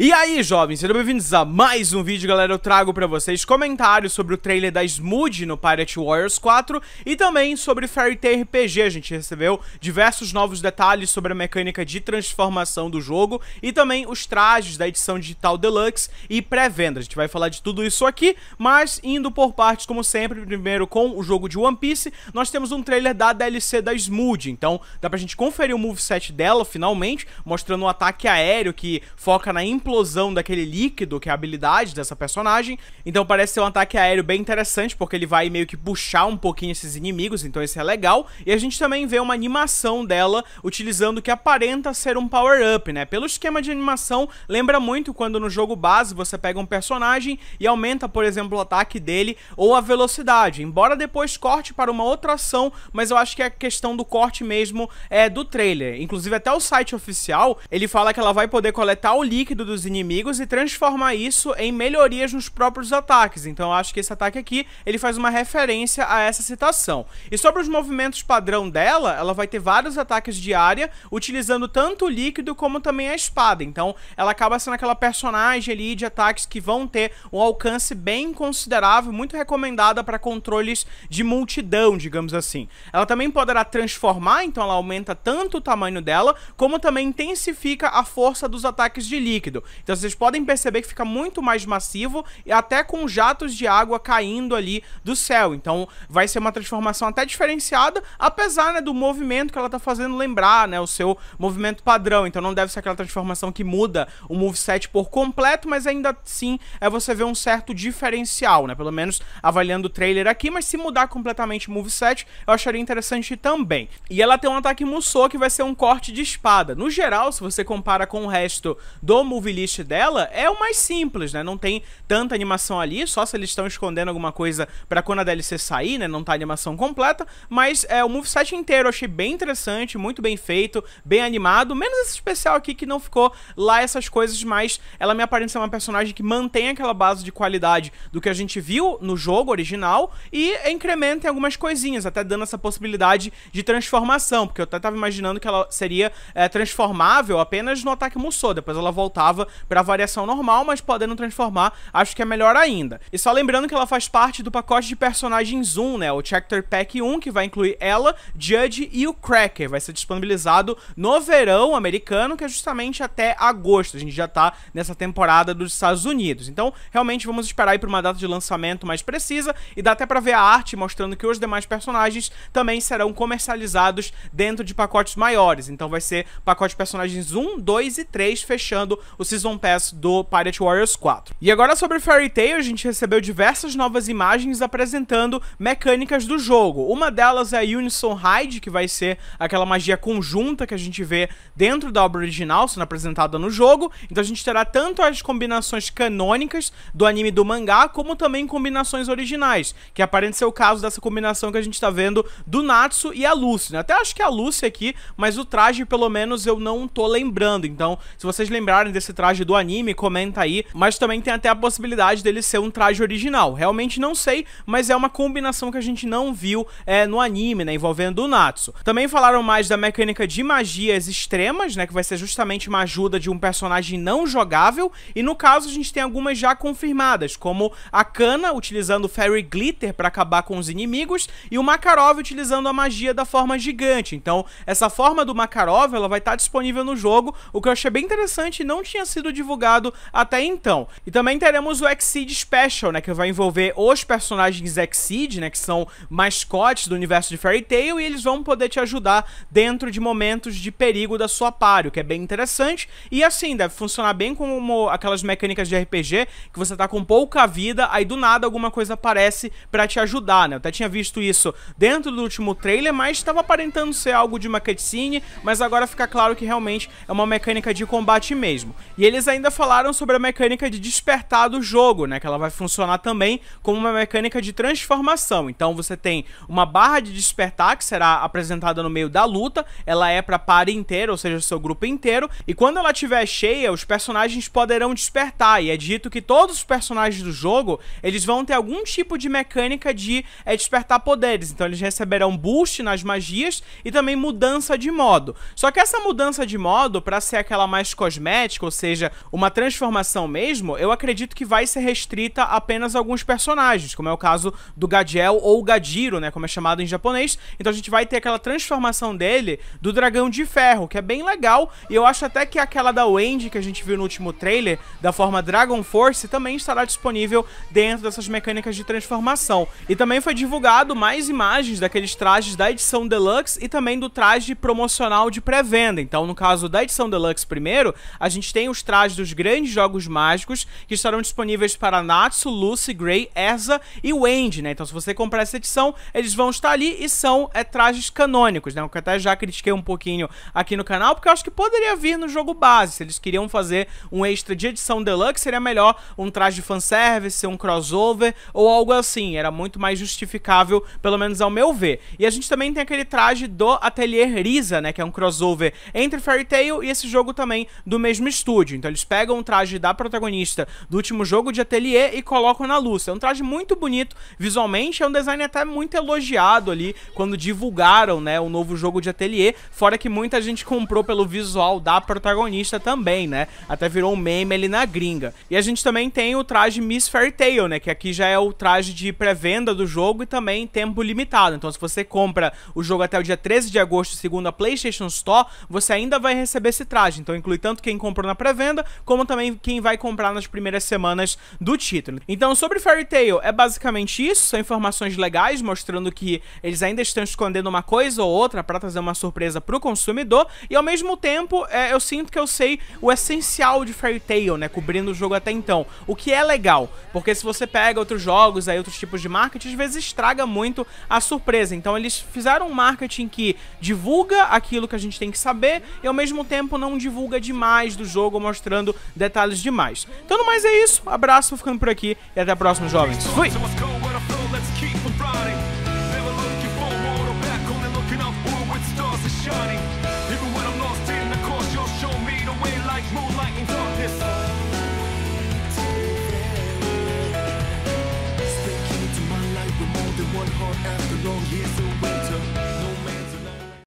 E aí, jovens, sejam bem-vindos a mais um vídeo, galera. Eu trago pra vocês comentários sobre o trailer da Smooth no Pirate Warriors 4 e também sobre Fairy Tail RPG. A gente recebeu diversos novos detalhes sobre a mecânica de transformação do jogo e também os trajes da edição digital Deluxe e pré-venda. A gente vai falar de tudo isso aqui, mas indo por partes, como sempre, primeiro com o jogo de One Piece, nós temos um trailer da DLC da Smooth. Então, dá pra gente conferir o moveset dela, finalmente, mostrando o um ataque aéreo que foca na implementação explosão daquele líquido, que é a habilidade dessa personagem. Então parece ser um ataque aéreo bem interessante, porque ele vai meio que puxar um pouquinho esses inimigos, então isso é legal. E a gente também vê uma animação dela utilizando o que aparenta ser um power-up, né? Pelo esquema de animação, lembra muito quando no jogo base você pega um personagem e aumenta, por exemplo, o ataque dele ou a velocidade. Embora depois corte para uma outra ação, mas eu acho que é questão do corte mesmo é do trailer. Inclusive até o site oficial, ele fala que ela vai poder coletar o líquido dos dos inimigos e transformar isso em melhorias nos próprios ataques. Então eu acho que esse ataque aqui, ele faz uma referência a essa citação. E sobre os movimentos padrão dela, ela vai ter vários ataques de área, utilizando tanto o líquido como também a espada. Então ela acaba sendo aquela personagem ali de ataques que vão ter um alcance bem considerável, muito recomendada para controles de multidão, digamos assim. Ela também poderá transformar, então ela aumenta tanto o tamanho dela, como também intensifica a força dos ataques de líquido. Então vocês podem perceber que fica muito mais massivo e até com jatos de água caindo ali do céu. Então vai ser uma transformação até diferenciada, apesar né, do movimento que ela está fazendo lembrar né, o seu movimento padrão. Então não deve ser aquela transformação que muda o moveset por completo, mas ainda assim é você ver um certo diferencial, né? Pelo menos avaliando o trailer aqui, mas se mudar completamente o moveset, eu acharia interessante também. E ela tem um ataque Musou que vai ser um corte de espada. No geral, se você compara com o resto do Move playlist dela é o mais simples, né? Não tem tanta animação ali, só se eles estão escondendo alguma coisa para quando a DLC sair, né? Não tá animação completa, mas é o moveset inteiro eu achei bem interessante, muito bem feito, bem animado, menos esse especial aqui que não ficou lá essas coisas, mas ela me aparenta ser uma personagem que mantém aquela base de qualidade do que a gente viu no jogo original e incrementa em algumas coisinhas, até dando essa possibilidade de transformação, porque eu até tava imaginando que ela seria é, transformável apenas no ataque Musou, depois ela voltava transformava para variação normal, mas podendo transformar, acho que é melhor ainda. E só lembrando que ela faz parte do pacote de personagens 1, né, o Chapter Pack 1, que vai incluir ela, Judge e o Cracker. Vai ser disponibilizado no verão americano, que é justamente até agosto. A gente já tá nessa temporada dos Estados Unidos. Então, realmente vamos esperar aí para uma data de lançamento mais precisa e dá até para ver a arte mostrando que os demais personagens também serão comercializados dentro de pacotes maiores. Então vai ser pacote de personagens 1, 2 e 3 fechando o Season Pass do Pirate Warriors 4. E agora sobre Fairy Tail, a gente recebeu diversas novas imagens apresentando mecânicas do jogo. Uma delas é a Unison Ride, que vai ser aquela magia conjunta que a gente vê dentro da obra original, sendo apresentada no jogo. Então a gente terá tanto as combinações canônicas do anime do mangá, como também combinações originais, que aparente ser o caso dessa combinação que a gente está vendo do Natsu e a Lucy. Né? Até acho que é a Lucy aqui, mas o traje pelo menos eu não tô lembrando. Então, se vocês lembrarem desse traje do anime, comenta aí, mas também tem até a possibilidade dele ser um traje original. Realmente não sei, mas é uma combinação que a gente não viu é, no anime, né, envolvendo o Natsu. Também falaram mais da mecânica de magias extremas, né, que vai ser justamente uma ajuda de um personagem não jogável, e no caso a gente tem algumas já confirmadas, como a Kana utilizando Fairy Glitter para acabar com os inimigos e o Makarov utilizando a magia da forma gigante. Então, essa forma do Makarov, ela vai estar tá disponível no jogo, o que eu achei bem interessante e não tinha sido divulgado até então. E também teremos o Exceed Special, né, que vai envolver os personagens Exceed, né, que são mascotes do universo de Fairy Tail, e eles vão poder te ajudar dentro de momentos de perigo da sua o que é bem interessante. E assim, deve funcionar bem como aquelas mecânicas de RPG, que você tá com pouca vida, aí do nada alguma coisa aparece para te ajudar, né? Eu até tinha visto isso dentro do último trailer, mas estava aparentando ser algo de uma cutscene, mas agora fica claro que realmente é uma mecânica de combate mesmo. E eles ainda falaram sobre a mecânica de despertar do jogo, né? Que ela vai funcionar também como uma mecânica de transformação. Então você tem uma barra de despertar que será apresentada no meio da luta, ela é para par inteiro, ou seja, seu grupo inteiro, e quando ela estiver cheia, os personagens poderão despertar. E é dito que todos os personagens do jogo, eles vão ter algum tipo de mecânica de é, despertar poderes. Então eles receberão boost nas magias e também mudança de modo. Só que essa mudança de modo, para ser aquela mais cosmética, ou seja, seja uma transformação mesmo, eu acredito que vai ser restrita a apenas alguns personagens, como é o caso do Gadiel ou Gadiro, né, como é chamado em japonês. Então a gente vai ter aquela transformação dele do Dragão de Ferro, que é bem legal, e eu acho até que aquela da Wendy que a gente viu no último trailer, da forma Dragon Force, também estará disponível dentro dessas mecânicas de transformação. E também foi divulgado mais imagens daqueles trajes da edição Deluxe e também do traje promocional de pré-venda. Então, no caso da edição Deluxe primeiro, a gente tem os os trajes dos grandes jogos mágicos que estarão disponíveis para Natsu, Lucy, Gray, Erza e Wendy, né? Então se você comprar essa edição, eles vão estar ali e são é, trajes canônicos, né? O que até já critiquei um pouquinho aqui no canal, porque eu acho que poderia vir no jogo base. Se eles queriam fazer um extra de edição deluxe, seria melhor um traje de fanservice, um crossover ou algo assim. Era muito mais justificável, pelo menos ao meu ver. E a gente também tem aquele traje do Atelier Risa, né? Que é um crossover entre Fairy Tail e esse jogo também do mesmo estúdio áudio. Então eles pegam o traje da protagonista do último jogo de ateliê e colocam na luz. É um traje muito bonito visualmente, é um design até muito elogiado ali quando divulgaram, né, o novo jogo de ateliê, fora que muita gente comprou pelo visual da protagonista também, né? Até virou um meme ali na gringa. E a gente também tem o traje Miss Fairtale, né, que aqui já é o traje de pré-venda do jogo e também tempo limitado. Então se você compra o jogo até o dia 13 de agosto, segundo a PlayStation Store, você ainda vai receber esse traje. Então inclui tanto quem comprou na pré venda como também quem vai comprar nas primeiras semanas do título. Então, sobre Fairy Tail, é basicamente isso, são informações legais mostrando que eles ainda estão escondendo uma coisa ou outra para trazer uma surpresa para o consumidor, e ao mesmo tempo, é, eu sinto que eu sei o essencial de Fairy Tail, né, cobrindo o jogo até então, o que é legal, porque se você pega outros jogos, aí outros tipos de marketing, às vezes estraga muito a surpresa. Então eles fizeram um marketing que divulga aquilo que a gente tem que saber e ao mesmo tempo não divulga demais do jogo chegou mostrando detalhes demais. Então, no mais é isso. Abraço, vou ficando por aqui e até a próxima, jovens. Fui!